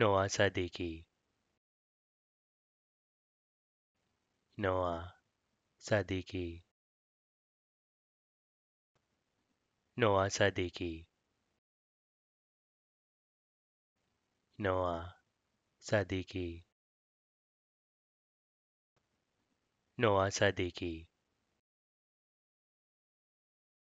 Noah Sadiki Noah Sadiki Noah Sadiki Noah Sadiki Noah Sadiki